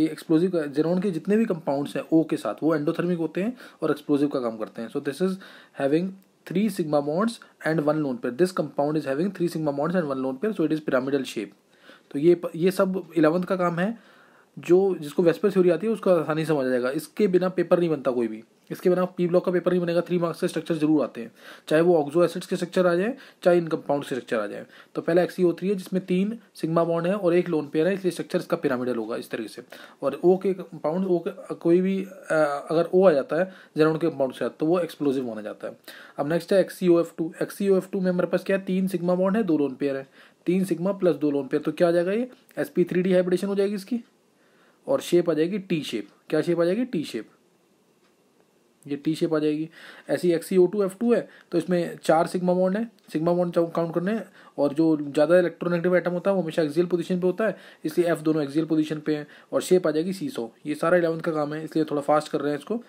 ये explosive Jeroen के जितने भी कंपाउंड्स हैं ओ के साथ वो एंडोथर्मिक होते हैं और एक्सप्लोजिव का काम करते हैं so this is having three sigma bonds and one lone pair this compound is having three sigma bonds and one lone pair so it is pyramidal shape तो ये ये सब इलेवंथ का काम है जो जिसको वेस्पर थ्योरी आती है उसको आसानी से समझा जाएगा इसके बिना पेपर नहीं बनता कोई भी इसके बिना पी ब्लॉक का पेपर नहीं बनेगा थ्री मार्क्स के स्ट्रक्चर जरूर आते हैं चाहे वो ऑक्जो एसिड्स के स्ट्रक्चर आ जाए चाहे इन कंपाउंड के स्ट्रक्चर आ जाए तो पहला एक्सी थ्री e है जिसमें तीन सिग्मा बॉन्ड है और एक लोन पेयर है इसलिए स्ट्रक्चर इसका पिरामिडल होगा इस तरीके से और ओ के कंपाउंड ओ के कोई भी अगर ओ आ जाता है जेरोन के कंपाउंड से तो वो एक्सप्लोजिव माना जाता है अब नेक्स्ट है X E O F two X E O F two में हमारे पास क्या है तीन सिग्मा बॉन्ड है दो लोन पेयर है तीन सिग्मा प्लस दो लोन पेयर तो क्या आ जाएगा ये S P three D hybridisation हो जाएगी इसकी और शेप आ जाएगी टी शेप क्या शेप आ जाएगी टी शेप ये टी शेप आ जाएगी ऐसी X E O two F two है तो इसमें चार सिग्मा बॉन्ड है सिग्मा बॉन्ड काउंट करने हैं और जो ज़्यादा इलेक्ट्रोनेगेटिव आइटम होता है वो हमेशा एक्जियल पोजीशन पे होता है इसलिए एफ दोनों एक्जियल पोजीशन पे हैं और शेप आ जाएगी सी सो ये सारा इलेवंथ का काम है इसलिए थोड़ा फास्ट कर रहे हैं इसको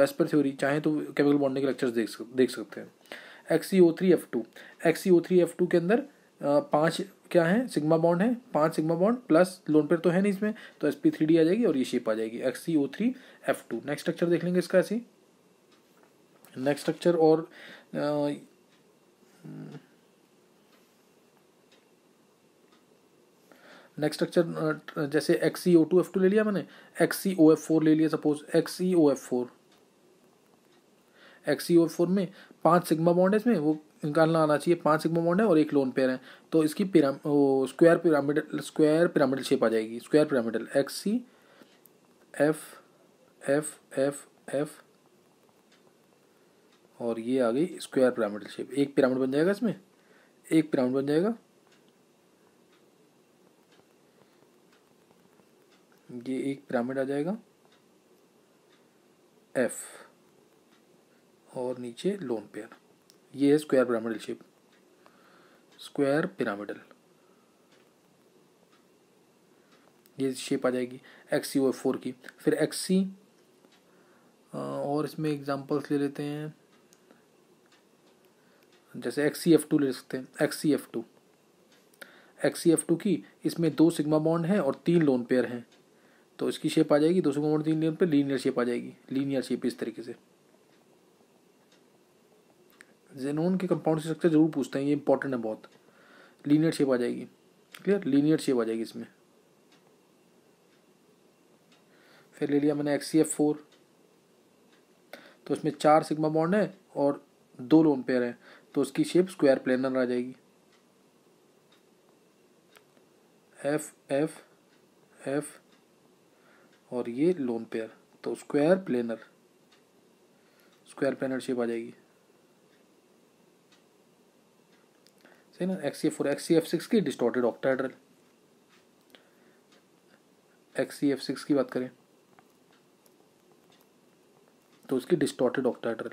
वेस्पर थ्योरी चाहे तो केमिकल बॉन्डिंग के लेक्चर्स देख देख सकते हैं X E O three F two X E O three F two के अंदर पाँच क्या है सिग्मा बॉन्ड है पाँच sigma bond plus lone pair तो है नहीं इसमें तो एस पी थ्री डी आ जाएगी और ये शेप आ जाएगी X C O three F two next structure देख लेंगे इसका ऐसी नेक्स्ट स्ट्रक्चर और नेक्स्ट स्ट्रक्चर जैसे X C O two F two ले लिया मैंने X C O F four ले लिया suppose X C O F four X C O F four में पांच सिग्मा बॉन्ड है इसमें वो निकालना आना चाहिए पांच सिग्मा बॉन्ड है और एक लोन पेयर है तो इसकी पिराम square pyramidal square pyramidal shape आ जाएगी square pyramidal X C F F F F और ये आ गई स्क्वायर पिरामिडल शेप एक पिरामिड बन जाएगा इसमें एक पिरामिड बन जाएगा ये एक पिरामिड आ जाएगा एफ और नीचे लोन पेयर ये है square pyramidal shape square pyramidal ये शेप आ जाएगी एक्स सी और फोर की फिर एक्स सी और इसमें एग्जांपल्स ले लेते हैं जैसे एक्स सी एफ टू ले सकते हैं X C F two X C F two की इसमें दो सिग्मा बॉन्ड हैं और तीन लोन पेयर हैं तो इसकी शेप आ जाएगी दो सिग्मा बॉन्ड तीन लोन पेयर लीनियर शेप आ जाएगी लीनियर शेप इस तरीके से जेनोन के कंपाउंड से स्ट्रक्चर जरूर पूछते हैं ये इंपॉर्टेंट है बहुत लीनियर शेप आ जाएगी क्लियर लीनियर शेप आ जाएगी इसमें फिर ले लिया मैंने एक्स सी एफ फोर तो इसमें चार सिग्मा बॉन्ड है और दो लोन पेयर है तो उसकी शेप स्क्वायर प्लेनर आ जाएगी एफ एफ एफ और ये लोन पेयर तो square planar square planar shape आ जाएगी सही ना X C F four X C F six की distorted octahedral X C F six की बात करें तो उसकी डिस्टॉर्टेड ऑक्टाहेड्रल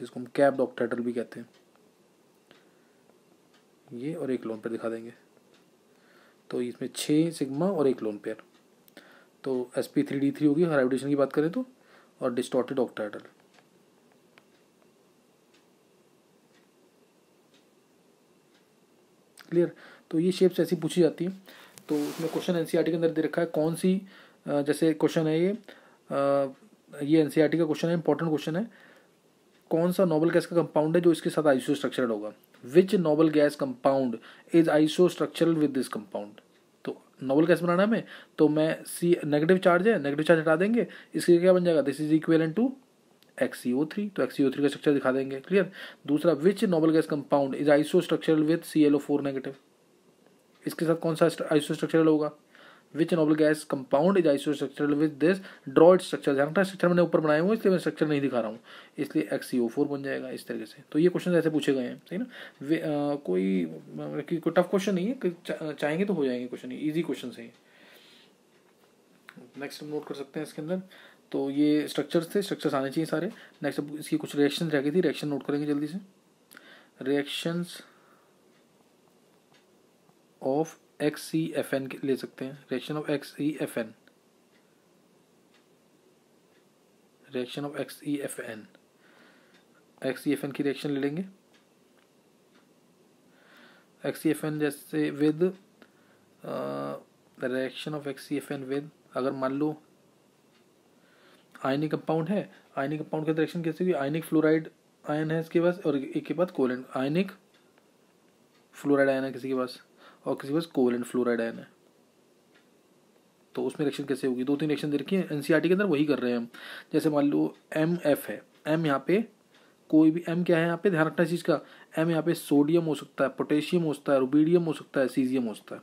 जिसको हम कैप ऑक्टाहेड्रल भी कहते हैं ये और एक लोन पेयर दिखा देंगे तो इसमें छः सिग्मा और एक लोन पेयर तो S P three D three होगी हाइब्रिडेशन की बात करें तो और डिस्टॉर्टेड ऑक्टाहेड्रल क्लियर तो ये शेप्स ऐसी पूछी जाती हैं तो उसमें क्वेश्चन एन e के अंदर दे रखा है कौन सी जैसे क्वेश्चन है ये ये एन e का क्वेश्चन है इंपॉर्टेंट क्वेश्चन है कौन सा नोबल गैस का कंपाउंड है जो इसके साथ आइसो स्ट्रक्चरल होगा which noble gas compound is isostructural with this compound तो नोबल गैस बनाना है हमें तो मैं सी नेगेटिव चार्ज है नेगेटिव चार्ज हटा देंगे इसके क्या बन जाएगा this is equivalent to X E O तो एक्सीओ का स्ट्रक्चर दिखा देंगे क्लियर दूसरा which noble gas compound is isostructural with C L O four negative इसके साथ कौन सा आइसो स्ट्रक्चरल होगा which noble gas compound is isostructural with this ड्रॉइड स्ट्रक्चर ध्यान रखना स्ट्रक्चर मैंने ऊपर बनाया हुआ इसलिए मैं स्ट्रक्चर नहीं दिखा रहा हूँ इसलिए एक्सीओ बन जाएगा इस तरीके से तो ये क्वेश्चन ऐसे पूछे गए हैं सही ना वे, कोई मतलब कोई टफ क्वेश्चन नहीं है चा, चाहेंगे तो हो जाएंगे क्वेश्चन ईजी क्वेश्चन है नेक्स्ट हम नोट कर सकते हैं इसके अंदर तो ये स्ट्रक्चर्स थे स्ट्रक्चर्स आने चाहिए सारे नेक्स्ट अब इसकी कुछ रिएक्शन रह गई थी रिएक्शन नोट करेंगे जल्दी से reactions of X C F N ले सकते हैं reaction of X E F N reaction of X E F N X E F N की रिएक्शन ले लेंगे एक्स ई एफ एन जैसे with reaction of X E F N with अगर मान लो ionic compound है ionic compound का direction कैसे हुई आयनिक फ्लोराइड आयन है इसके पास और एक के पास कोलेंट आयनिक फ्लोराइड आयन है किसी के पास और किसी के पास कोलेंट फ्लोराइड आयन है तो उसमें रिएक्शन कैसे होगी दो तीन रिएक्शन दे रखी है एन e के अंदर वही कर रहे हैं हम जैसे मान लो एम एफ है एम यहाँ पे कोई भी एम क्या है यहाँ पे ध्यान रखना चीज़ का एम यहाँ पे सोडियम हो सकता है पोटेशियम हो सकता है रुबीडियम हो सकता है सीजियम हो सकता है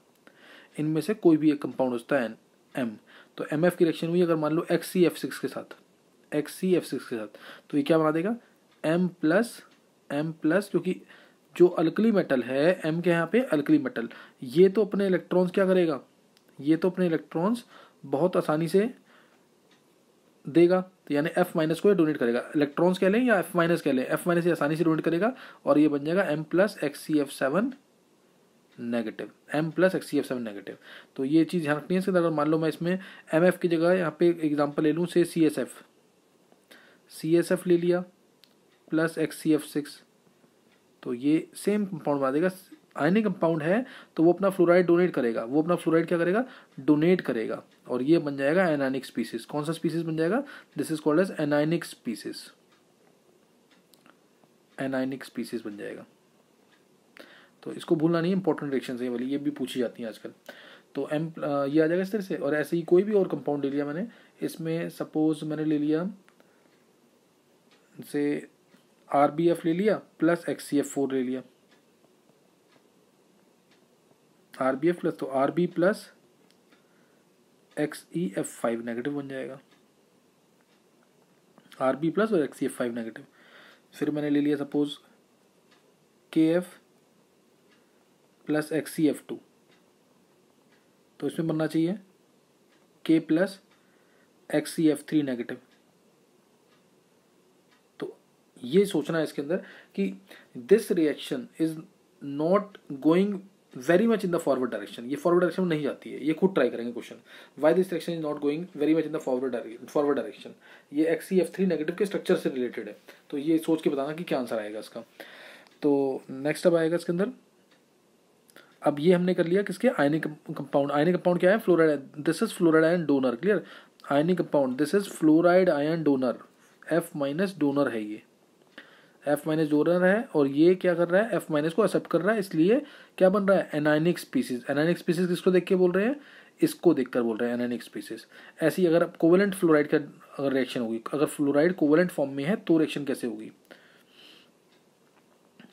इनमें से कोई भी एक कंपाउंड होता है एम तो एम की रिएक्शन हुई अगर मान लो एक्स सी एफ सिक्स के साथ एक्स सी एफ सिक्स के साथ तो ये क्या बना देगा एम प्लस एम प्लस क्योंकि जो अल्कली मेटल है एम के यहाँ पे अल्कली मेटल ये तो अपने इलेक्ट्रॉन्स क्या करेगा ये तो अपने इलेक्ट्रॉन्स बहुत आसानी से देगा तो यानी एफ माइनस को डोनेट करेगा इलेक्ट्रॉन्स कह लें या एफ माइनस कह लें एफ माइनस ये आसानी से डोनेट करेगा और ये बन जाएगा M plus X C F seven negative M plus X C F seven negative तो ये चीज़ ध्यान रखनी है अगर मान लो मैं इसमें एम एफ की जगह यहाँ पे एग्जाम्पल ले लूँ से C S F C S F ले लिया plus X C F six तो ये सेम कंपाउंड बना देगा आयनिक कंपाउंड है तो वो अपना फ्लोराइड डोनेट करेगा वो अपना फ्लोराइड क्या करेगा डोनेट करेगा और ये बन जाएगा एनाइनिक स्पीसीज कौन सा स्पीसीज बन जाएगा this is called as anionic species anionic species बन जाएगा तो इसको भूलना नहीं इंपॉर्टेंट रिएक्शन है वाली ये भी पूछी जाती है आजकल तो एम ये आ जाएगा इस तरह से और ऐसे ही कोई भी और कंपाउंड ले लिया मैंने इसमें सपोज मैंने ले लिया से आर बी एफ ले लिया plus X C F four ले लिया आर बी एफ प्लस तो R B plus X E F five negative बन जाएगा आर बी प्लस और X E F five negative फिर मैंने ले लिया suppose K F plus X C F two तो इसमें बनना चाहिए K plus X C F three negative तो ये सोचना है इसके अंदर कि this reaction is not going very much in the forward direction ये फॉरवर्ड डायरेक्शन में नहीं जाती है ये खुद ट्राई करेंगे question why this reaction is not going very much in the forward forward direction ये X C F three negative के स्ट्रक्चर से रिलेटेड है तो ये सोच के बताना कि क्या आंसर आएगा इसका तो नेक्स्ट अब आएगा इसके अंदर अब ये हमने कर लिया किसके आयनिक कंपाउंड आयनिक कंपाउंड क्या है fluoride this is fluoride ion donor clear ionic compound this is fluoride ion donor F minus donor है ये एफ माइनस डोनर है और ये क्या कर रहा है एफ माइनस को एक्सेप्ट कर रहा है इसलिए क्या बन रहा है एनाइनिक स्पीसीज एनाइनिक स्पीसीज किसको देख के बोल रहे हैं इसको देखकर बोल रहे हैं एनाइनिक स्पीसीज ऐसी अगर कोवेलेंट फ्लोराइड का अगर रिएक्शन होगी अगर फ्लोराइड कोवेलेंट फॉर्म में है तो रिएक्शन कैसे होगी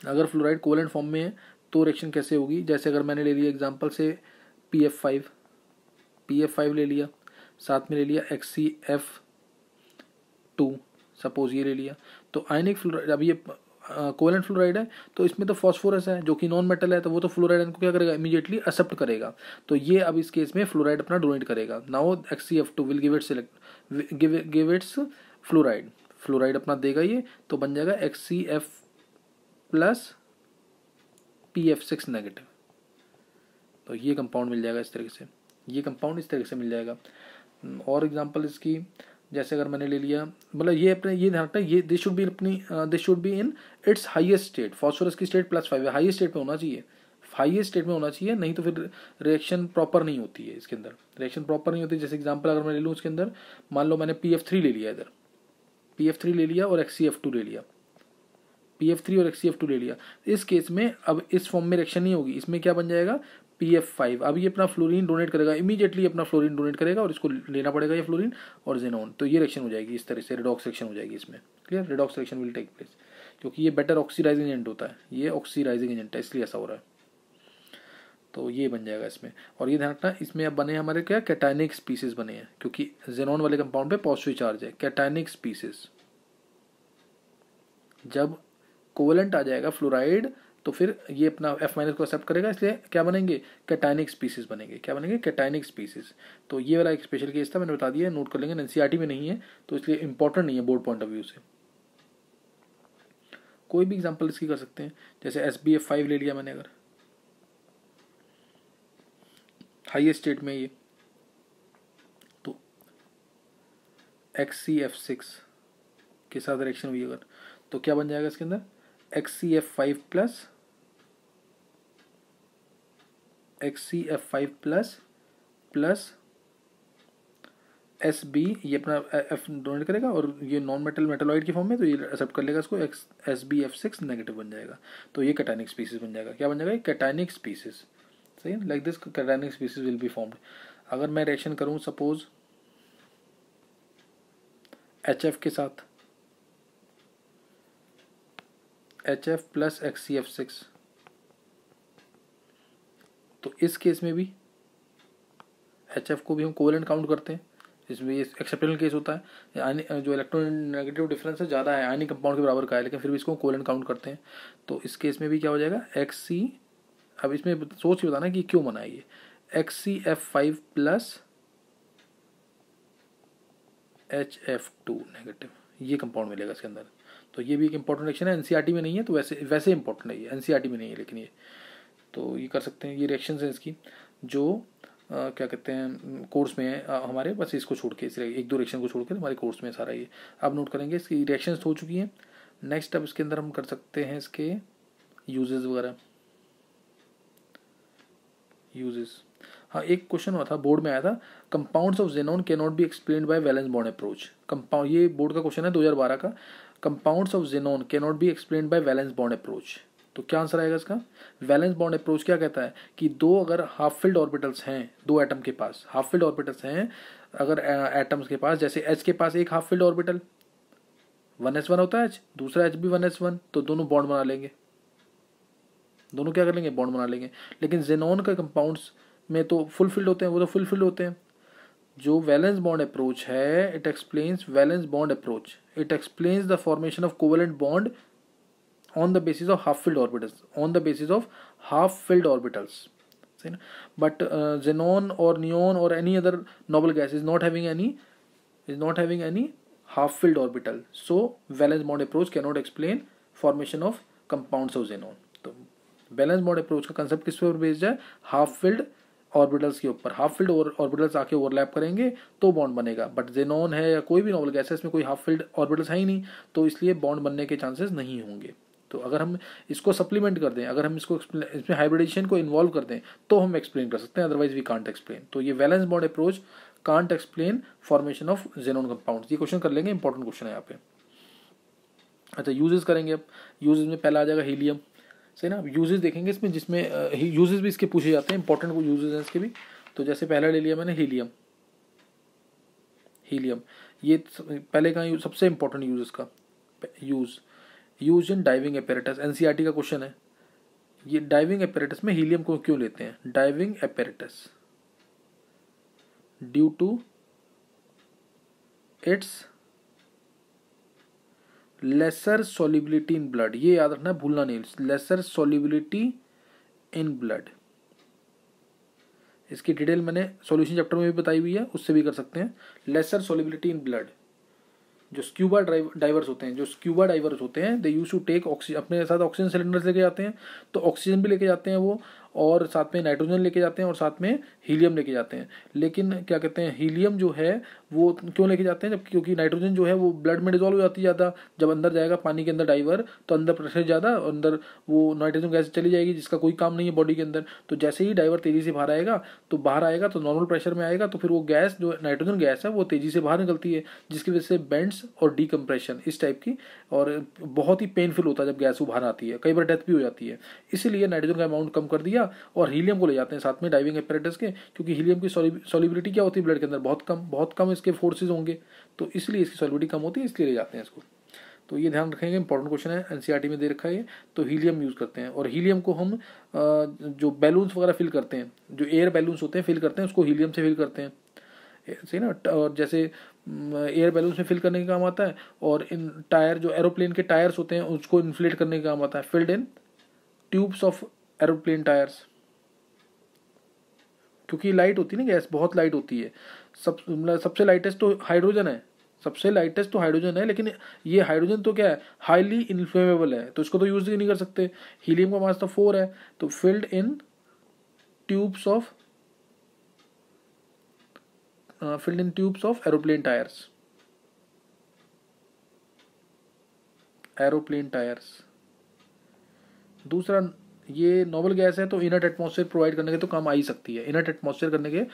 अगर फ्लोराइड कोवेलेंट फॉर्म में है तो रिएक्शन कैसे होगी जैसे अगर मैंने ले लिया एग्जाम्पल से P F five P F five ले लिया साथ में ले लिया X C F two suppose ये ले लिया तो आयनिक फ्लोराइड अब ये कोवेलेंट फ्लोराइड है तो इसमें तो फॉस्फोरस है जो कि नॉन मेटल है तो वो तो फ्लोराइड इनको क्या करेगा इमीडिएटली एक्सेप्ट करेगा तो ये अब इस केस में फ्लोराइड अपना डोनेट करेगा now X C F two will give it select give its fluoride fluoride अपना देगा ये तो बन जाएगा X C F plus P F six negative तो ये कंपाउंड मिल जाएगा इस तरीके से ये कंपाउंड इस तरीके से मिल जाएगा हम्म, और एग्जाम्पल इसकी जैसे अगर मैंने ले लिया मतलब ये अपने ये ध्यान रखना ये दे शुड बी अपनी this should be in its highest state phosphorus की स्टेट प्लस फाइव है हाईएस्ट स्टेट में होना चाहिए हाईएस्ट स्टेट में होना चाहिए नहीं तो फिर रिएक्शन प्रॉपर नहीं होती है इसके अंदर रिएक्शन प्रॉपर नहीं होती जैसे एग्जाम्पल अगर मैं ले लूँ उसके अंदर मान लो मैंने पी एफ थ्री ले लिया इधर पी एफ थ्री ले लिया और एक्स सी एफ टू ले लिया पी एफ थ्री और एक्स सी एफ टू ले लिया इस केस में अब इस फॉर्म में रिएक्शन नहीं होगी इसमें क्या बन जाएगा पी एफ फाइव अब ये अपना फ्लोरीन डोनेट करेगा इमीडिएटली अपना फ्लोरीन डोनेट करेगा और इसको लेना पड़ेगा ये फ्लोरीन और जेनोन तो ये रिएक्शन हो जाएगी इस तरह से रिडॉक्स रिएक्शन हो जाएगी इसमें clear redox reaction will take place क्योंकि ये बेटर ऑक्सीडाइजिंग एजेंट होता है ये ऑक्सीडाइजिंग एजेंट है इसलिए ऐसा हो रहा है तो ये बन जाएगा इसमें और ये ध्यान रखना इसमें अब बने हमारे क्या कैटाइनिक स्पीसीज बने हैं क्योंकि जेनोन वाले कंपाउंड पे पॉजिटिव चार्ज है कैटाइनिक स्पीसीज जब कोवलेंट आ जाएगा फ्लोराइड तो फिर ये अपना एफ माइनस को एक्सेप्ट करेगा इसलिए क्या बनेंगे कैटाइनिक स्पीसीज बनेंगे क्या बनेंगे कैटाइनिक स्पीसीज तो ये वाला एक स्पेशल केस था मैंने बता दिया नोट कर लेंगे एनसीआरटी में नहीं है तो इसलिए इंपॉर्टेंट नहीं है बोर्ड पॉइंट ऑफ व्यू से कोई भी एग्जाम्पल इसकी कर सकते हैं जैसे एस बी एफ फाइव ले लिया मैंने अगर हाइएस्ट स्टेट में ये तो एक्स सी एफ सिक्स के साथ रिएक्शन हुई अगर तो क्या बन जाएगा इसके अंदर XCF5 plus XCF5 plus plus S B ये अपना एफ डोनेट करेगा और ये नॉन मेटल मेटलॉइड के फॉर्म में तो ये एक्सेप्ट कर लेगा इसको X S B F six negative बन जाएगा तो ये कैटानिक स्पीसीज बन जाएगा क्या बन जाएगा कैटानिक स्पीसीज सही है like this cationic species will be formed अगर मैं रिएक्शन करूँ सपोज एच एफ के साथ H F plus X C F six तो इस केस में भी एच एफ को भी हम कोवेलेंट काउंट करते हैं इसमें ये एक्सेप्टेबल केस होता है आनी जो नेगेटिव डिफरेंस है ज़्यादा है आयनिक कंपाउंड के बराबर का है लेकिन फिर भी इसको कोलेंट काउंट करते हैं तो इस केस में भी क्या हो जाएगा एक्स सी अब इसमें सोच के बताना कि क्यों बनाइए ये X C F five plus H F two negative ये कंपाउंड मिलेगा इसके अंदर तो ये भी एक इंपॉर्टेंट रिएक्शन है एन में नहीं है तो वैसे वैसे इंपॉर्टेंट है ये एन में नहीं है लेकिन ये तो ये कर सकते हैं ये रिएक्शन है इसकी जो आ, क्या कहते हैं कोर्स में है हमारे बस इसको छोड़ के इसलिए एक दो रिएक्शन को छोड़ के तो हमारे कोर्स में सारा ये अब नोट करेंगे इसकी रिएक्शन तो हो चुकी हैं नेक्स्ट अब इसके अंदर हम कर सकते हैं इसके यूजेज वगैरह यूजेस हाँ एक क्वेश्चन हुआ था बोर्ड में आया था compounds of xenon can not be explain by valence bond approach compound ये बोर्ड का क्वेश्चन है 2012 का compounds of xenon can not be explain by valence bond approach तो क्या आंसर आएगा इसका वैलेंस बॉन्ड अप्रोच क्या कहता है कि दो अगर हाफ फिल्ड ऑर्बिटल्स हैं दो एटम के पास हाफ फिल्ड ऑर्बिटल्स हैं अगर एटम्स के पास जैसे एच के पास एक half filled orbital one S one होता है एच दूसरा एच भी वन एस वन तो दोनों बॉन्ड बना लेंगे दोनों क्या कर लेंगे बॉन्ड बना लेंगे लेकिन जेनोन के कंपाउंड्स में तो फुल फिल्ड होते हैं वो तो फुल फिल्ड होते हैं जो वैलेंस बॉन्ड अप्रोच है it explain valence bond approach it explains the formation of covalent bond on the basis of half filled orbitals on the basis of half filled orbitals ना but xenon और neon और any other noble gas is not having any is not having any half filled orbital so valence bond approach can not explain formation of compounds of xenon तो balance bond approach का concept किस पर based है half filled orbitals के ऊपर half filled और orbitals आके overlap करेंगे तो बॉन्ड बनेगा बट जेनोन है या कोई भी नॉवल गैस है इसमें कोई हाफ फील्ड ऑर्बिटल्स है ही नहीं तो इसलिए बॉन्ड बनने के चांसेस नहीं होंगे तो अगर हम इसको सप्लीमेंट कर दें अगर हम इसको इसमें हाइब्रिडेशन को इन्वॉल्व कर दें तो हम एक्सप्लेन कर सकते हैं अदरवाइज वी कांट एक्सप्लेन तो ये balance bond approach can't explain formation of xenon compound ये क्वेश्चन कर लेंगे इंपॉर्टेंट क्वेश्चन है यहाँ पे अच्छा यूजेस करेंगे अब यूजेस में पहला आ जाएगा हीलियम सही ना आप यूजेस देखेंगे इसमें जिसमें यूजेज भी इसके पूछे जाते हैं इंपॉर्टेंट यूज हैं इसके भी तो जैसे पहला ले लिया मैंने हीलियम हीलियम ये पहले का सबसे इंपॉर्टेंट यूज इसका use use in diving apparatus N का क्वेश्चन है ये डाइविंग अपेरेटस में हीलियम को क्यों लेते हैं diving apparatus due to its lesser solubility in blood ये याद रखना भूलना नहीं लेसर सोलिबिलिटी इन ब्लड इसकी डिटेल मैंने सॉल्यूशन चैप्टर में भी बताई हुई है उससे भी कर सकते हैं लेसर सोलिबिलिटी इन ब्लड जो स्क्यूबा डाइवर्स होते हैं जो स्क्यूबा डाइवर्स होते हैं they use to take oxygen अपने साथ ऑक्सीजन सिलेंडर्स लेके जाते हैं तो ऑक्सीजन भी लेके जाते हैं वो और साथ में नाइट्रोजन लेके जाते हैं और साथ में हीलियम लेके जाते हैं लेकिन क्या कहते हैं हीलियम जो है वो क्यों लेके जाते हैं जब क्योंकि नाइट्रोजन जो है वो ब्लड में डिजोल्व हो जाती है ज़्यादा जब अंदर जाएगा पानी के अंदर डाइवर तो अंदर प्रेशर ज़्यादा और अंदर वो नाइट्रोजन गैस चली जाएगी जिसका कोई काम नहीं है बॉडी के अंदर तो जैसे ही डाइवर तेज़ी से बाहर आएगा तो बाहर आएगा तो नॉर्मल प्रेशर में आएगा तो फिर वो गैस जो नाइट्रोजन गैस है वो तेज़ी से बाहर निकलती है जिसकी वजह से बेंड्स और डीकम्प्रेशन इस टाइप की और बहुत ही पेनफुल होता है जब गैस वो बाहर आती है कई बार डेथ भी हो जाती है इसीलिए नाइट्रोजन का अमाउंट कम कर दिया लिया और हीलियम को ले जाते हैं साथ में डाइविंग अपरेटस के क्योंकि हीलियम की सॉलिबिलिटी क्या होती है ब्लड के अंदर बहुत कम बहुत कम इसके फोर्सेज होंगे तो इसलिए इसकी सॉलिबिलिटी कम होती है इसलिए ले जाते हैं इसको तो ये ध्यान रखेंगे इंपॉर्टेंट क्वेश्चन है एनसीईआरटी में दे रखा है तो हीलियम यूज़ करते हैं और हीलियम को हम जो बैलून्स वगैरह फिल करते हैं जो एयर बैलून्स होते हैं फिल करते हैं उसको हीलियम से फिल करते हैं सही ना और जैसे एयर बैलून्स में फिल करने का काम आता है और इन टायर जो एरोप्लेन के टायर्स होते हैं उसको इन्फ्लेट करने का काम आता है filled in tubes of aeroplane tyres क्योंकि लाइट होती है ना गैस बहुत लाइट होती है सब मतलब सबसे लाइटेस्ट तो हाइड्रोजन है सबसे लाइटेस्ट तो हाइड्रोजन है लेकिन ये हाइड्रोजन तो क्या है हाईली इन्फ्लेमेबल है तो इसको तो यूज ही नहीं कर सकते हीलियम का मास तो फोर है तो filled in tubes of filled in tubes of aeroplane tyres aeroplane tyres दूसरा ये नॉवल गैस है तो इनट एटमॉस्फेयर प्रोवाइड करने के तो काम आ ही सकती है इनट एटमॉस्फेयर करने के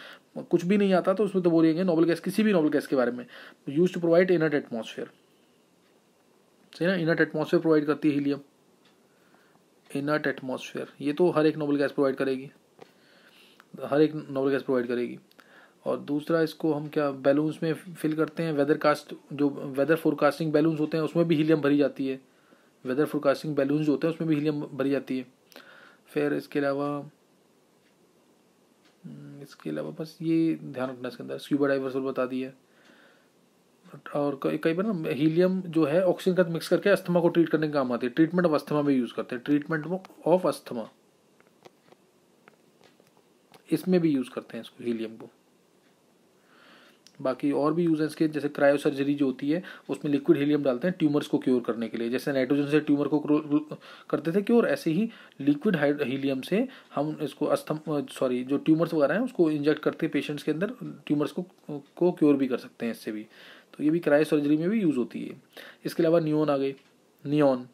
कुछ भी नहीं आता तो उसमें तो बोलेंगे नॉवल गैस किसी भी नॉवल गैस के बारे में use to provide inert atmosphere सही ना इनट एटमॉस्फेयर प्रोवाइड करती है हीलियम इनट एटमॉस्फेयर ये तो हर एक नॉवल गैस प्रोवाइड करेगी हर एक नॉवल गैस प्रोवाइड करेगी और दूसरा इसको हम क्या बैलून्स में फिल करते हैं वेदर कास्ट जो वेदर फोरकास्टिंग बैलून्स होते हैं उसमें भी हीलियम भरी जाती है वेदर फोरकास्टिंग बैलून्स जो होते हैं उसमें भी हीलियम भरी जाती है फिर इसके अलावा हम्म, इसके अलावा बस ये ध्यान रखना इसके अंदर स्क्यूबा डाइवर्स बता दिया और कई बार ना हीलियम जो है ऑक्सीजन के साथ मिक्स करके अस्थमा को ट्रीट करने के काम आती है ट्रीटमेंट ऑफ अस्थमा में यूज़ करते हैं ट्रीटमेंट ऑफ अस्थमा इसमें भी यूज़ करते हैं इसको हीलियम को बाकी और भी यूज हैं इसके जैसे क्रायो सर्जरी जो होती है उसमें लिक्विड हीलियम डालते हैं ट्यूमर्स को क्योर करने के लिए जैसे नाइट्रोजन से ट्यूमर को करते थे क्योर ऐसे ही लिक्विड हीलियम से हम इसको अस्थम सॉरी जो ट्यूमर्स वगैरह हैं उसको इंजेक्ट करते हैं पेशेंट्स के अंदर ट्यूमर्स को को क्योर भी कर सकते हैं इससे भी तो ये भी क्रायो सर्जरी में भी यूज़ होती है इसके अलावा नियोन आ गए नियोन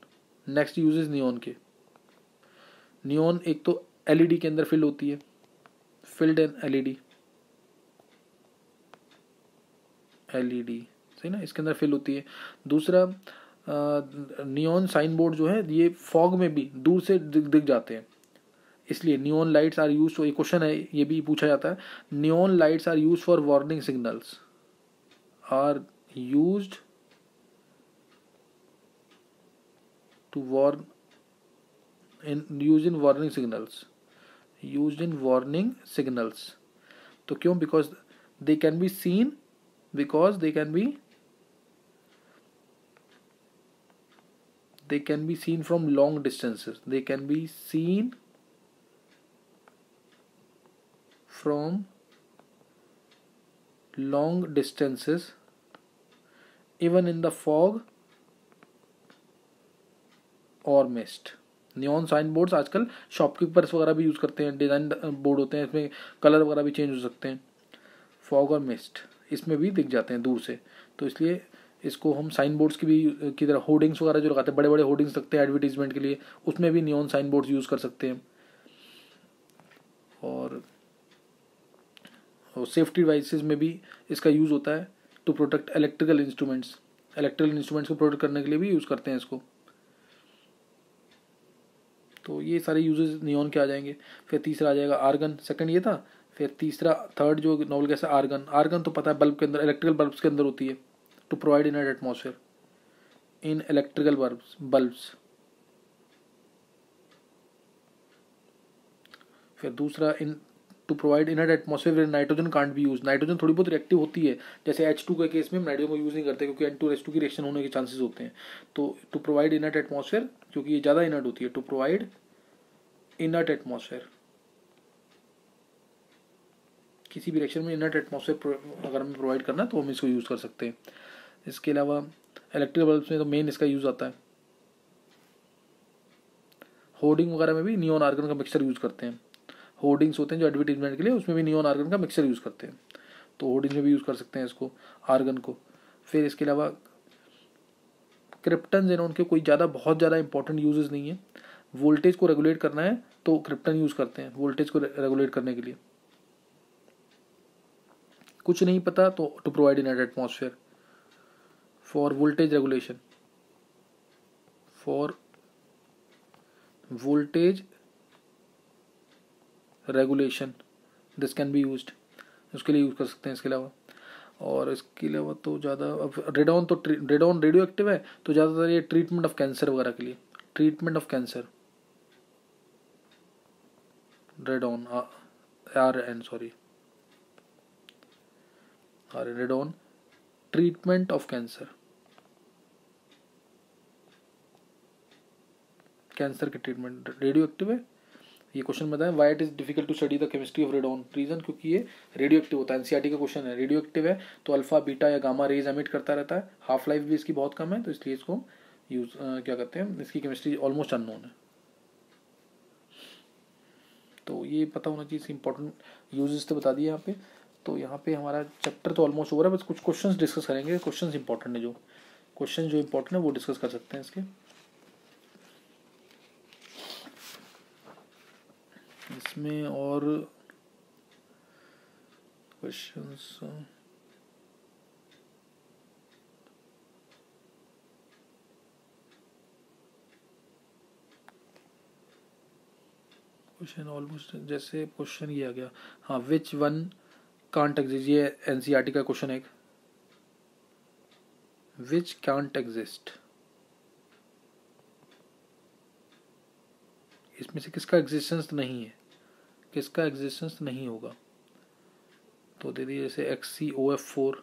नेक्स्ट यूज नियोन के नियोन एक तो एल e के अंदर फिल होती है filled in L D LED सही ना इसके अंदर फिल होती है दूसरा नियॉन साइन बोर्ड जो है ये फॉग में भी दूर से दिख दिख जाते हैं इसलिए नियॉन लाइट्स आर यूज एक क्वेश्चन है ये भी पूछा जाता है neon lights are use for warning signals are use to warn in use in warning signals use in warning signals तो क्यों because they can be seen because they can be they can be seen from long distances they can be seen from long distances even in the fog और mist neon sign boards आजकल shopkeepers वगैरह भी use करते हैं design board होते हैं इसमें colour वगैरह भी चेंज हो सकते हैं फॉग और मिस्ट इसमें भी दिख जाते हैं दूर से तो इसलिए इसको हम साइन बोर्ड्स की भी की तरह होर्डिंग्स वगैरह जो लगाते हैं बड़े बड़े होर्डिंग्स लगते हैं एडवर्टीजमेंट के लिए उसमें भी नियॉन साइन बोर्ड्स यूज़ कर सकते हैं और सेफ्टी डिवाइसेस में भी इसका यूज़ होता है to protect electrical instruments electrical instruments को प्रोटेक्ट करने के लिए भी यूज़ करते हैं इसको तो ये सारे यूजेस नियॉन के आ जाएंगे फिर तीसरा आ जाएगा आर्गन सेकंड ये था फिर तीसरा थर्ड जो नॉवल कैसा आर्गन आर्गन तो पता है बल्ब के अंदर इलेक्ट्रिकल बल्ब्स के अंदर होती है to provide in atmosphere in electrical bulbs bulbs फिर दूसरा in to provide in atmosphere where nitrogen can't भी यूज नाइट्रोजन थोड़ी बहुत रिएक्टिव होती है जैसे एच टू के केस में हम नाइट्रोजन को यूज़ नहीं करते क्योंकि एन टू एच टू की रिएक्शन होने के चांसेस होते हैं तो टू प्रोवाइड इनर्ट एटमोसफेयर क्योंकि ये ज़्यादा इनर्ट होती है टू प्रोवाइड इनर्ट एटमोसफेयर किसी भी रिएक्शन में इनर्ट एटमोसफेयर अगर हमें प्रोवाइड करना तो हम इसको यूज़ कर सकते हैं इसके अलावा इलेक्ट्रिक बल्ब में तो मेन इसका यूज़ आता है होर्डिंग वगैरह में भी नियोन आर्गन का मिक्सर यूज़ करते हैं होर्डिंग्स होते हैं जो एडवर्टीजमेंट के लिए उसमें भी नियोन आर्गन का मिक्सर यूज़ करते हैं तो होर्डिंग्स में भी यूज़ कर सकते हैं इसको आर्गन को फिर इसके अलावा क्रिप्टन जिन्हों उनके कोई ज़्यादा बहुत ज़्यादा इंपॉर्टेंट यूजेज़ नहीं है वोल्टेज को रेगुलेट करना है तो क्रिप्टन यूज़ करते हैं वोल्टेज को रेगुलेट करने के लिए कुछ नहीं पता तो to provide in atmosphere for voltage regulation for voltage regulation this can be use उसके लिए यूज़ कर सकते हैं इसके अलावा और इसके अलावा तो ज़्यादा अब रेडॉन तो रेडॉन रेडियो एक्टिव है तो ज़्यादातर ये ट्रीटमेंट ऑफ कैंसर वगैरह के लिए treatment of cancer radon R N sorry are read on treatment of cancer cancer के ट्रीटमेंट रेडियो एक्टिव है ये क्वेश्चन बताएं why it is difficult to study the chemistry of radon reason क्योंकि ये radio active होता है NCR का question है रेडियो एक्टिव है तो अल्फा बीटा या गामा रेज एमिट करता रहता है हाफ लाइफ भी इसकी बहुत कम है तो इसलिए इसको हम यूज क्या कहते हैं इसकी केमिस्ट्री ऑलमोस्ट अननोन है तो ये पता होना चाहिए इसकी इंपॉर्टेंट यूजेस तो बता दिए यहाँ पे तो यहाँ पे हमारा चैप्टर तो ऑलमोस्ट ओवर है बस कुछ क्वेश्चन डिस्कस करेंगे क्वेश्चन इंपॉर्टेंट है जो क्वेश्चन जो इंपॉर्टेंट है वो डिस्कस कर सकते हैं इसके इसमें और क्वेश्चन क्वेश्चन ऑलमोस्ट जैसे क्वेश्चन ये आ गया हाँ विच वन कांट एग्जिस्ट ये एनसीईआरटी e का क्वेश्चन एक विच कांट एग्जिस्ट इसमें से किसका एग्जिस्टेंस नहीं है किसका एग्जिस्टेंस नहीं होगा तो दे दीजिए जैसे X C O F four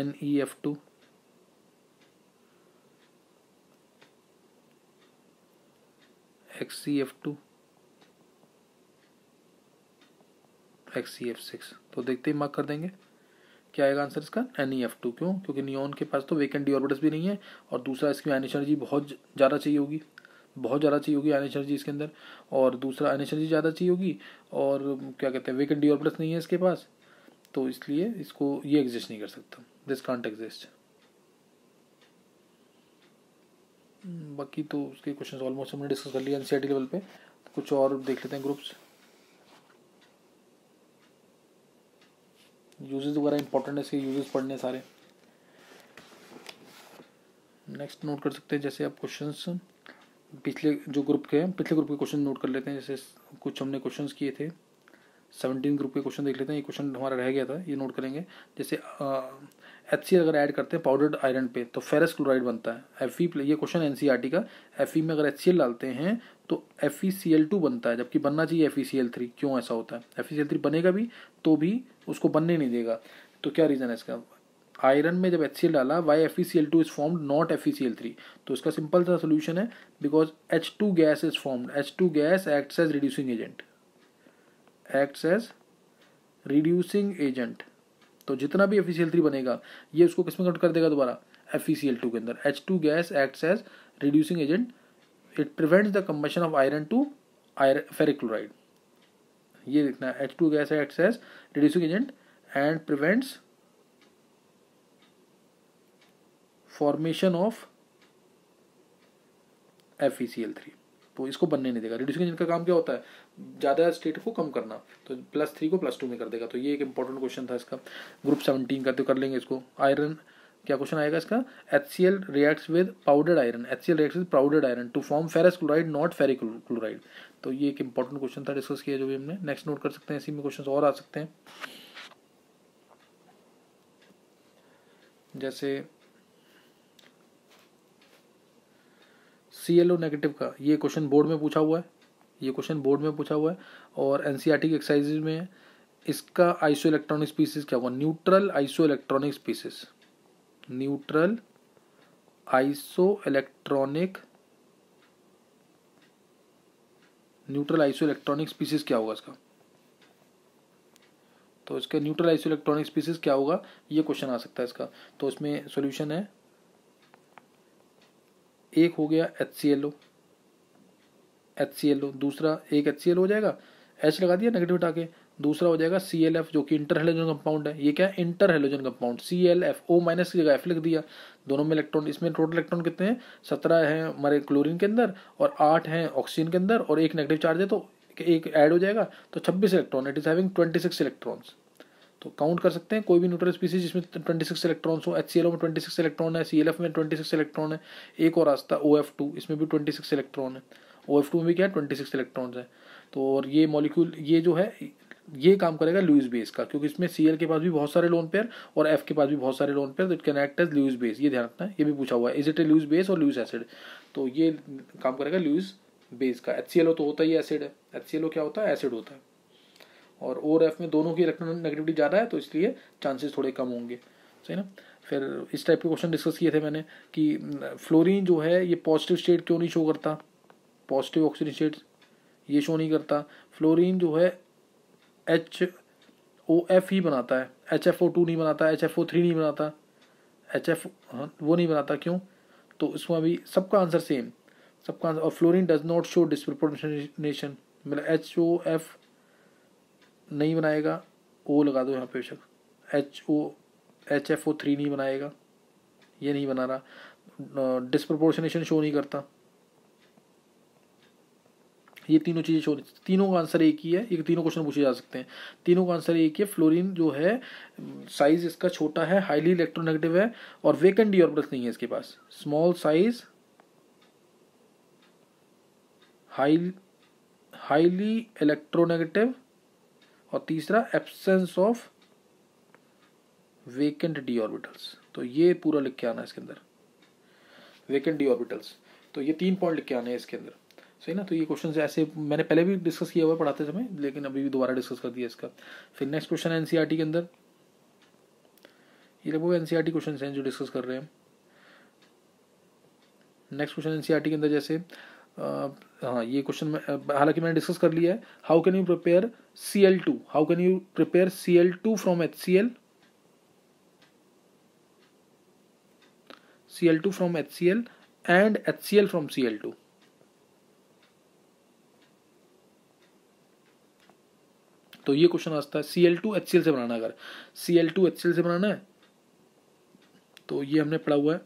N E F two X C F two X C F six तो देखते ही मार्क कर देंगे क्या आएगा आंसर इसका एन ई एफ टू क्यों क्योंकि नियोन के पास तो वेकेंट डी ऑर्बिटर्स भी नहीं है और दूसरा इसकी एन एनर्जी बहुत ज़्यादा चाहिए होगी बहुत ज़्यादा चाहिए होगी एन एनर्जी इसके अंदर और दूसरा एन एनर्जी ज़्यादा चाहिए होगी और क्या कहते हैं वेकेंट डी ऑर्बिटर्स नहीं है इसके पास तो इसलिए इसको ये एग्जिस्ट नहीं कर सकता दिस कॉन्ट एग्जिस्ट बाकी तो उसके क्वेश्चन ऑलमोस्ट हमने डिस्कस कर लिया एन लेवल पे कुछ और देख लेते हैं ग्रुप्स यूजेस वगैरह इंपॉर्टेंट है इसके यूजेस पढ़ने सारे नेक्स्ट नोट कर सकते हैं जैसे आप क्वेश्चन पिछले जो ग्रुप के हैं पिछले ग्रुप के क्वेश्चन नोट कर लेते हैं जैसे कुछ हमने क्वेश्चन किए थे सेवनटीन ग्रुप के क्वेश्चन देख लेते हैं ये क्वेश्चन हमारा रह गया था ये नोट करेंगे जैसे एच सी अगर ऐड करते हैं पाउडर्ड आयरन पे तो फेरस क्लोराइड बनता है एफ ई ये question N C R T का एफ ई में अगर एच सी एल डालते हैं तो F E C L two बनता है जबकि बनना चाहिए F E C L three क्यों ऐसा होता है F E C L three बनेगा भी तो भी उसको बनने नहीं देगा तो क्या रीज़न है इसका आयरन में जब एच सी एल डाला why F E C L two is formed not F E C L three तो इसका सिंपल सा सोल्यूशन है because H two gas is formed H two gas acts as reducing agent acts as reducing agent तो जितना भी F three e बनेगा ये उसको किसमें कन्वर्ट कर देगा दोबारा एफ टू e के अंदर H two gas acts as reducing agent it prevents the combustion of iron to ferric ferric chloride ये देखना है H two gas acts as reducing agent and prevents formation of F three तो इसको बनने नहीं देगा रिड्यूसिंग इंजन का काम क्या होता है ज़्यादा स्टेट को कम करना तो प्लस थ्री को प्लस टू में कर देगा तो ये एक इंपॉर्टेंट क्वेश्चन था इसका ग्रुप सेवनटीन का तो कर लेंगे इसको आयरन क्या क्वेश्चन आएगा इसका H C L reacts with powdered iron H C L reacts with powdered iron to form ferrous chloride not ferric chloride तो ये एक इंपॉर्टेंट क्वेश्चन था डिस्कस किया जो भी हमने नेक्स्ट नोट कर सकते हैं इसी में क्वेश्चन और आ सकते हैं जैसे सी एल ओ नेगेटिव का ये क्वेश्चन बोर्ड में पूछा हुआ है ये क्वेश्चन बोर्ड में पूछा हुआ है और एन सी आर टी के एक्सरसाइज में है इसका आइसो इलेक्ट्रॉनिक स्पीसीज क्या हुआ neutral isoelectronic species neutral isoelectronic neutral isoelectronic species क्या होगा इसका तो इसका न्यूट्रल आइसो इलेक्ट्रॉनिक स्पीसीज क्या होगा ये क्वेश्चन आ सकता है इसका तो इसमें सोल्यूशन है एक हो गया H C L O H C L O दूसरा एक एच सी एल हो जाएगा एच लगा दिया नेगेटिव हटा के दूसरा हो जाएगा सी एल एफ जो कि इंटर हेलोजन कंपाउंड है ये क्या है interhalogen compound C L F O minus की जगह एफ लिख दिया दोनों में इलेक्ट्रॉन इसमें टोटल इलेक्ट्रॉन कितने हैं सत्रह हैं हमारे क्लोरीन के अंदर और आठ हैं ऑक्सीजन के अंदर और एक नेगेटिव चार्ज है तो एक ऐड हो जाएगा तो छब्बीस electron it is having twenty six electrons तो काउंट कर सकते हैं कोई भी न्यूट्रल स्पीसीज जिसमें 26 इलेक्ट्रॉन्स हो एच में 26 इलेक्ट्रॉन है सी में 26 इलेक्ट्रॉन है एक और रास्ता ओ इसमें भी 26 इलेक्ट्रॉन है ओ में भी क्या है ट्वेंटी इलेक्ट्रॉन्स है तो और ये मॉलिक्यूल ये जो है ये काम करेगा लूज बेस का क्योंकि इसमें सी के पास भी बहुत सारे लोन पेयर और एफ के पास भी बहुत सारे लोन पेयर तो it can act as Lewis base ये ध्यान रखना है ये भी पूछा हुआ है is it a Lewis base और लूज एसिड तो ये काम करेगा लूज बेस का एच तो होता ही एसिड है एच क्या होता है एसिड होता है और ओ और एफ में दोनों की इलेक्ट्रॉन नेगेटिविटी ज़्यादा है तो इसलिए चांसेस थोड़े कम होंगे सही ना फिर इस टाइप के क्वेश्चन डिस्कस किए थे मैंने कि फ्लोरीन जो है ये पॉजिटिव स्टेट क्यों नहीं शो करता पॉजिटिव ऑक्सीजन स्टेट ये शो नहीं करता फ्लोरीन जो है एच ओ एफ ही बनाता है एच एफ ओ टू नहीं बनाता एच एफ ओ थ्री नहीं बनाता एच एफ हाँ, वो नहीं बनाता क्यों तो इसमें अभी सबका आंसर सेम सबका आंसर और fluorine does not show disproportionation मतलब एच ओ एफ नहीं बनाएगा ओ लगा दो यहाँ पे बेशक H O H F O three नहीं बनाएगा ये नहीं बना रहा डिस्प्रपोर्शनेशन शो नहीं करता ये तीनों चीज़ें शो तीनों का आंसर एक ही है ये तीनों क्वेश्चन पूछे जा सकते हैं तीनों का आंसर एक ही है फ्लोरीन जो है साइज इसका छोटा है हाईली इलेक्ट्रोनेगेटिव है और वेकेंट डी ऑर्बिटल्स नहीं है इसके पास small size high highly electronegative और तीसरा absence of vacant D orbitals तो ये पूरा लिख के आना है इसके अंदर वेकेंट डी ऑर्बिटल्स तो ये तीन पॉइंट लिख के आने हैं इसके अंदर सही ना तो ये क्वेश्चन ऐसे मैंने पहले भी डिस्कस किया हुआ पढ़ाते समय लेकिन अभी भी दोबारा डिस्कस कर दिया इसका फिर नेक्स्ट क्वेश्चन है एनसीआर e के अंदर ये लगभग एनसीआर क्वेश्चन e हैं जो डिस्कस कर रहे हैं नेक्स्ट क्वेश्चन एनसीआर के अंदर जैसे हाँ ये क्वेश्चन में हालांकि मैंने डिस्कस कर लिया है how can you prepare C L two how can you prepare C L two from H C L C L two from H C L and H C L from C L two तो ये question आता है C L two H C L से बनाना अगर C L two H C L से बनाना है तो ये हमने पढ़ा हुआ है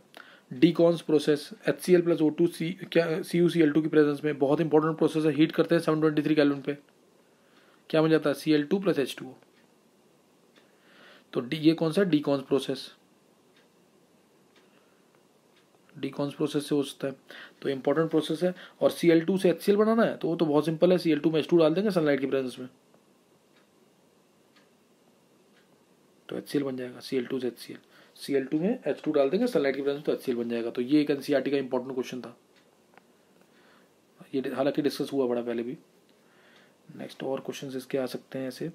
Deacon's process H C L plus O two C क्या C U C L two की प्रेजेंस में बहुत इंपॉर्टेंट प्रोसेस है हीट करते हैं सेवन ट्वेंटी थ्री कैलून पे क्या बन जाता है C L two plus H two तो डी ये कौन सा डीकॉन्स प्रोसेस डीकॉन्स प्रोसेस से हो सकता है तो इंपॉर्टेंट प्रोसेस है और सी एल टू से एच सी एल बनाना है तो वो तो बहुत सिंपल है सी एल टू में एच टू डाल देंगे सनलाइट की प्रेजेंस में तो एच सी एल बन जाएगा सी एल टू से H C L C L two में एच टू डाल देंगे सनलाइट की प्रेजेंस तो एच सी एल बन जाएगा तो ये एक एनसीआर टी e का इंपॉर्टेंट क्वेश्चन था ये हालांकि डिस्कस हुआ बड़ा पहले भी नेक्स्ट और क्वेश्चन इसके आ सकते हैं ऐसे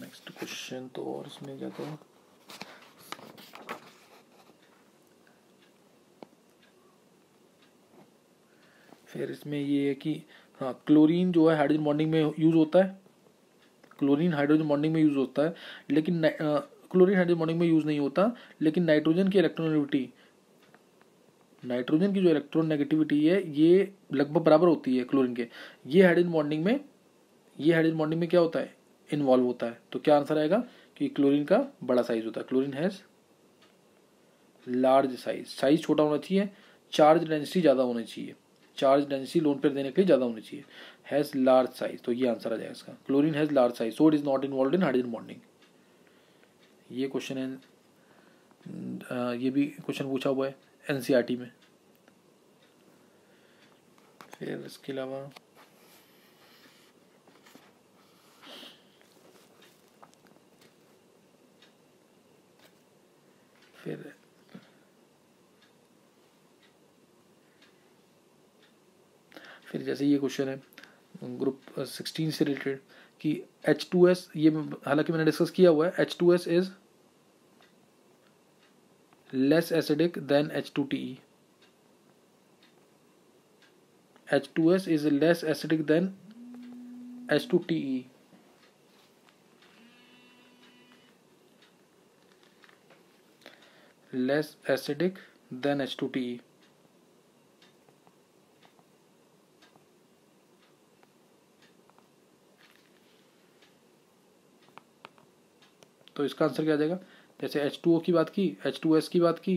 नेक्स्ट क्वेश्चन तो और इसमें क्या था फिर इसमें ये है कि हाँ क्लोरीन जो है हाइड्रोजन बॉन्डिंग में यूज़ होता है क्लोरीन हाइड्रोजन बॉन्डिंग में यूज होता है लेकिन क्लोरीन हाइड्रोजन बॉन्डिंग में यूज नहीं होता लेकिन नाइट्रोजन की इलेक्ट्रोनेगेटिविटी नाइट्रोजन की जो इलेक्ट्रोनेगेटिविटी है ये लगभग बराबर होती है क्लोरीन के ये हाइड्रोजन बॉन्डिंग में ये हाइड्रोजन बॉन्डिंग में क्या होता है इन्वॉल्व होता है तो क्या आंसर आएगा कि क्लोरीन का बड़ा साइज होता है chlorine has large size size छोटा होना चाहिए चार्ज डेंसिटी ज़्यादा होनी चाहिए चार्ज डेंसिटी लोन पेयर देने के लिए ज़्यादा होनी चाहिए हैज़ लार्ज साइज तो ये आंसर आ जाएगा इसका chlorine has large size it is not involve in hydrogen bonding ये क्वेश्चन है ये भी क्वेश्चन पूछा हुआ है एन e में फिर इसके अलावा फिर फिर जैसे ये क्वेश्चन है ग्रुप सिक्सटीन से रिलेटेड कि एच टू एस ये हालांकि मैंने डिस्कस किया हुआ है H two S is less acidic than H two T E H two S is less acidic than H two T E H two T E तो इसका answer क्या आ जाएगा जैसे एच टू ओ की बात की एच टू एस की बात की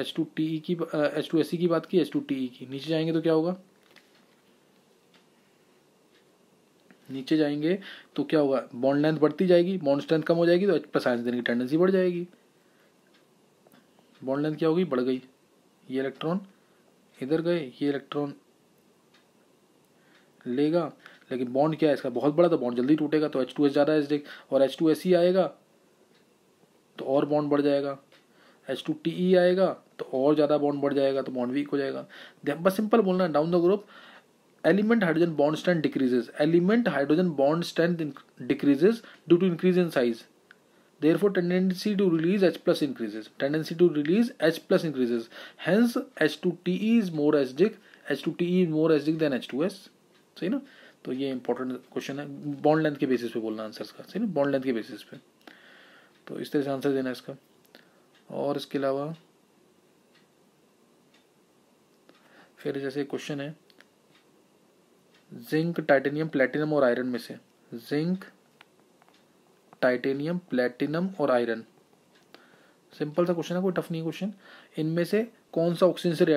एच टू टी ई की एच टू एस सी की बात की एच टू टी ई की नीचे जाएंगे तो क्या होगा नीचे जाएंगे तो क्या होगा बॉन्ड लेंथ बढ़ती जाएगी बॉन्ड स्ट्रेंथ कम हो जाएगी तो एच प्लस आयन देने की टेंडेंसी बढ़ जाएगी बॉन्ड लेंथ क्या होगी बढ़ गई ये इलेक्ट्रॉन इधर गए ये इलेक्ट्रॉन लेगा लेकिन बॉन्ड क्या है इसका बहुत बड़ा तो बॉन्ड जल्दी टूटेगा तो एच टू एस ज़्यादा है और एच टू एस ई आएगा तो और बॉन्ड बढ़ जाएगा एच टू टी ई आएगा तो और ज़्यादा बॉन्ड बढ़ जाएगा तो बॉन्ड वीक हो जाएगा बस सिंपल बोलना है down the group element hydrogen bond strength decreases element hydrogen bond strength decreases due to increase in size therefore tendency to release H plus increases tendency to release H plus increases hence H two T E is more acidic H two T E is more acidic than H two S सही ना तो ये important question है bond length के basis पे बोलना answers का सही ना बॉन्ड लेंथ के बेसिस पे तो इस तरह से आंसर देना है इसका और इसके अलावा फिर जैसे क्वेश्चन है जिंक टाइटेनियम प्लेटिनम और आयरन में से जिंक टाइटेनियम प्लेटिनम और आयरन सिंपल सा क्वेश्चन है कोई टफ नहीं क्वेश्चन इनमें से कौन सा ऑक्सीजन से